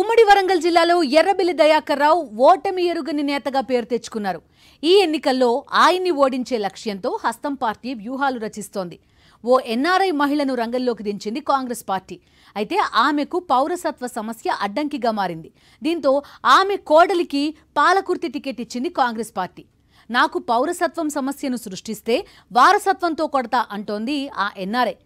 ఉమ్మడి వరంగల్ జిల్లాలో ఎర్రబెల్లి దయాకర్ రావు ఓటమి ఎరుగని నేతగా పేరు తెచ్చుకున్నారు ఈ ఎన్నికల్లో ఆయన్ని ఓడించే లక్ష్యంతో హస్తం పార్టీ వ్యూహాలు రచిస్తోంది ఓ ఎన్ఆర్ఐ మహిళను రంగంలోకి దించింది కాంగ్రెస్ పార్టీ అయితే ఆమెకు పౌరసత్వ సమస్య అడ్డంకిగా మారింది దీంతో ఆమె కోడలికి పాలకుర్తి టికెట్ ఇచ్చింది కాంగ్రెస్ పార్టీ నాకు పౌరసత్వం సమస్యను సృష్టిస్తే వారసత్వంతో కొడతా అంటోంది ఆ ఎన్ఆర్ఐ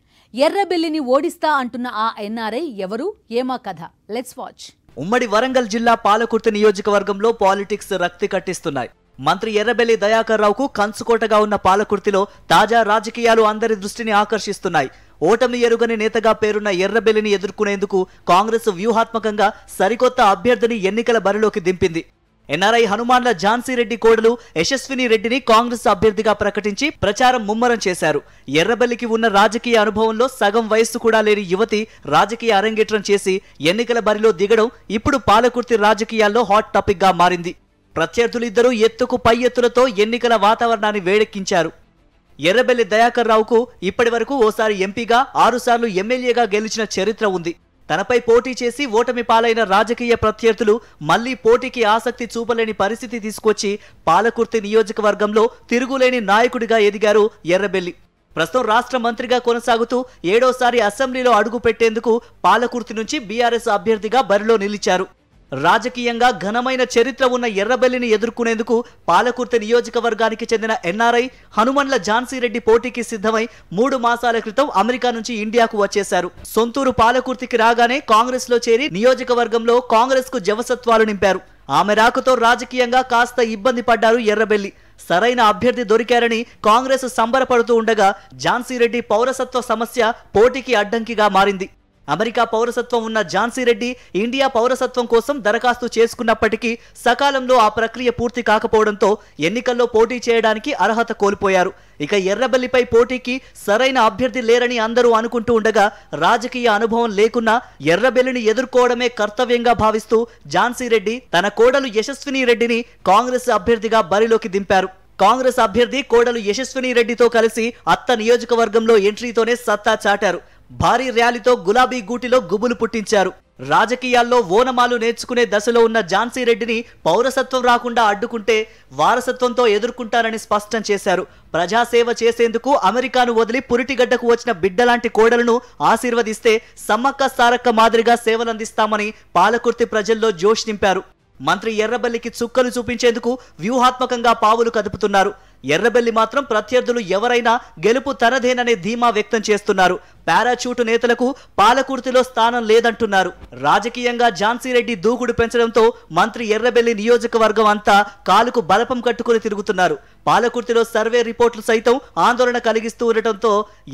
ఎర్రబెల్లిని ఓడిస్తా అంటున్న ఆ ఎన్ఆర్ఐ ఎవరు ఏమా కథ లెట్స్ వాచ్ ఉమ్మడి వరంగల్ జిల్లా పాలకుర్తి నియోజకవర్గంలో పాలిటిక్స్ రక్తి కట్టిస్తున్నాయి మంత్రి ఎర్రబెల్లి దయాకర్ రావుకు కంచుకోటగా ఉన్న పాలకుర్తిలో తాజా రాజకీయాలు అందరి దృష్టిని ఆకర్షిస్తున్నాయి ఓటమి ఎరుగని నేతగా పేరున్న ఎర్రబెల్లిని ఎదుర్కొనేందుకు కాంగ్రెస్ వ్యూహాత్మకంగా సరికొత్త అభ్యర్థిని ఎన్నికల బరిలోకి దింపింది ఎన్ఆర్ఐ హనుమాన్ల ఝాన్సీ రెడ్డి కోడలు యశస్విని రెడ్డిని కాంగ్రెస్ అభ్యర్థిగా ప్రకటించి ప్రచారం ముమ్మరం చేశారు ఎర్రబల్లికి ఉన్న రాజకీయ అనుభవంలో సగం వయస్సు కూడా లేని యువతి రాజకీయ అరంగేట్రం చేసి ఎన్నికల బరిలో దిగడం ఇప్పుడు పాలకుర్తి రాజకీయాల్లో హాట్ టాపిక్గా మారింది ప్రత్యర్థులిద్దరూ ఎత్తుకు పై ఎత్తులతో ఎన్నికల వాతావరణాన్ని వేడెక్కించారు ఎర్రబెల్లి దయాకర్ రావుకు ఇప్పటి వరకు ఓసారి ఎంపీగా ఆరుసార్లు ఎమ్మెల్యేగా గెలిచిన చరిత్ర ఉంది తనపై పోటీ చేసి ఓటమి పాలైన రాజకీయ ప్రత్యర్థులు మళ్లీ పోటీకి ఆసక్తి చూపలేని పరిస్థితి తీసుకొచ్చి పాలకుర్తి నియోజకవర్గంలో తిరుగులేని నాయకుడిగా ఎదిగారు ఎర్రబెల్లి ప్రస్తుతం రాష్ట్ర మంత్రిగా కొనసాగుతూ ఏడోసారి అసెంబ్లీలో అడుగు పెట్టేందుకు పాలకుర్తి నుంచి బీఆర్ఎస్ అభ్యర్థిగా బరిలో నిలిచారు రాజకీయంగా ఘనమైన చరిత్ర ఉన్న ఎర్రబెల్లిని ఎదుర్కొనేందుకు పాలకుర్తి నియోజకవర్గానికి చెందిన ఎన్ఆర్ఐ హనుమన్ల ఝాన్సీ రెడ్డి పోటీకి సిద్ధమై మూడు మాసాల క్రితం అమెరికా నుంచి ఇండియాకు వచ్చేశారు సొంతూరు పాలకుర్తికి రాగానే కాంగ్రెస్ లో చేరి నియోజకవర్గంలో కాంగ్రెస్ కు జవసత్వాలు నింపారు ఆమె రాకతో రాజకీయంగా కాస్త ఇబ్బంది పడ్డారు ఎర్రబెల్లి సరైన అభ్యర్థి దొరికారని కాంగ్రెస్ సంబరపడుతూ ఉండగా ఝాన్సీరెడ్డి పౌరసత్వ సమస్య పోటీకి అడ్డంకిగా మారింది అమెరికా పౌరసత్వం ఉన్న ఝాన్సీ రెడ్డి ఇండియా పౌరసత్వం కోసం దరఖాస్తు చేసుకున్నప్పటికీ సకాలంలో ఆ ప్రక్రియ పూర్తి కాకపోవడంతో ఎన్నికల్లో పోటీ చేయడానికి అర్హత కోల్పోయారు ఇక ఎర్రబల్లిపై పోటీకి సరైన అభ్యర్థి లేరని అందరూ అనుకుంటూ ఉండగా రాజకీయ అనుభవం లేకున్నా ఎర్రబెల్లిని ఎదుర్కోవడమే కర్తవ్యంగా భావిస్తూ ఝాన్సీ రెడ్డి తన కోడలు యశస్విని రెడ్డిని కాంగ్రెస్ అభ్యర్థిగా బరిలోకి దింపారు కాంగ్రెస్ అభ్యర్థి కోడలు యశస్విని రెడ్డితో కలిసి అత్త నియోజకవర్గంలో ఎంట్రీతోనే సత్తా చాటారు భారీ ర్యాలీతో గులాబీ గూటిలో గుబులు పుట్టించారు రాజకీయాల్లో ఓనమాలు నేర్చుకునే దశలో ఉన్న ఝాన్సీ రెడ్డిని పౌరసత్వం రాకుండా అడ్డుకుంటే వారసత్వంతో ఎదుర్కొంటారని స్పష్టం చేశారు ప్రజాసేవ చేసేందుకు అమెరికాను వదిలి పురిటిగడ్డకు వచ్చిన బిడ్డలాంటి కోడలను ఆశీర్వదిస్తే సమ్మక్క సారక్క మాదిరిగా సేవలందిస్తామని పాలకుర్తి ప్రజల్లో జోష్ నింపారు మంత్రి ఎర్రబల్లికి చుక్కలు చూపించేందుకు వ్యూహాత్మకంగా పావులు కదుపుతున్నారు ఎర్రబెల్లి మాత్రం ప్రత్యర్థులు ఎవరైనా గెలుపు తనదేననే ధీమా వ్యక్తం చేస్తున్నారు పారాచూటు నేతలకు పాలకుర్తిలో స్థానం లేదంటున్నారు రాజకీయంగా ఝాన్సీ రెడ్డి దూకుడు పెంచడంతో మంత్రి ఎర్రబెల్లి నియోజకవర్గం అంతా కాలుకు బలపం కట్టుకుని తిరుగుతున్నారు పాలకుర్తిలో సర్వే రిపోర్టులు సైతం ఆందోళన కలిగిస్తూ ఉండటంతో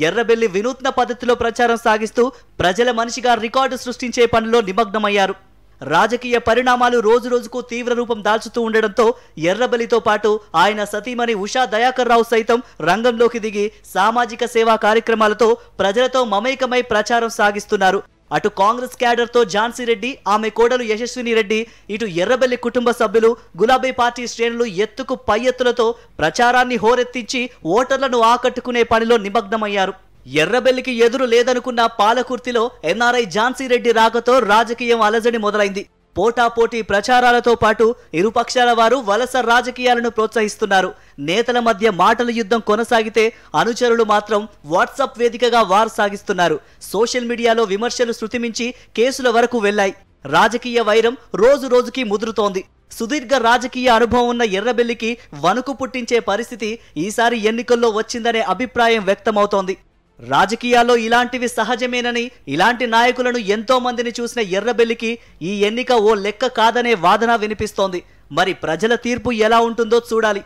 ఎర్రబెల్లి వినూత్న పద్ధతిలో ప్రచారం సాగిస్తూ ప్రజల మనిషిగా రికార్డు సృష్టించే పనిలో నిమగ్నమయ్యారు రాజకీయ పరిణామాలు రోజురోజుకు తీవ్ర రూపం దాల్చుతూ ఉండడంతో ఎర్రబలితో పాటు ఆయన సతీమణి ఉషా దయాకర్ రావు సైతం రంగంలోకి దిగి సామాజిక సేవా కార్యక్రమాలతో ప్రజలతో మమేకమై ప్రచారం సాగిస్తున్నారు అటు కాంగ్రెస్ క్యాడర్తో ఝాన్సీ రెడ్డి ఆమె కోడలు యశస్విని రెడ్డి ఇటు ఎర్రబెల్లి కుటుంబ సభ్యులు గులాబీ పార్టీ శ్రేణులు ఎత్తుకు పై ఎత్తులతో ప్రచారాన్ని హోరెత్తించి ఓటర్లను ఆకట్టుకునే పనిలో నిమగ్నమయ్యారు ఎర్రబెల్లికి ఎదురు లేదనుకున్న పాలకుర్తిలో ఎన్ఆర్ఐ ఝాన్సీ రెడ్డి రాకతో రాజకీయం అలజడి మొదలైంది పోటాపోటీ ప్రచారాలతో పాటు ఇరుపక్షాల వారు వలస రాజకీయాలను ప్రోత్సహిస్తున్నారు నేతల మధ్య మాటల యుద్ధం కొనసాగితే అనుచరులు మాత్రం వాట్సాప్ వేదికగా వారు సాగిస్తున్నారు సోషల్ మీడియాలో విమర్శలు శృతిమించి కేసుల వరకు వెళ్లాయి రాజకీయ వైరం రోజు రోజుకి ముదురుతోంది సుదీర్ఘ రాజకీయ అనుభవం ఉన్న ఎర్రబెల్లికి వణుకు పుట్టించే పరిస్థితి ఈసారి ఎన్నికల్లో వచ్చిందనే అభిప్రాయం వ్యక్తమవుతోంది రాజకీయాల్లో ఇలాంటివి సహజమేనని ఇలాంటి నాయకులను ఎంతో మందిని చూసిన ఎర్రబెల్లికి ఈ ఎన్నిక ఓ లెక్క కాదనే వాదన వినిపిస్తోంది మరి ప్రజల తీర్పు ఎలా ఉంటుందో చూడాలి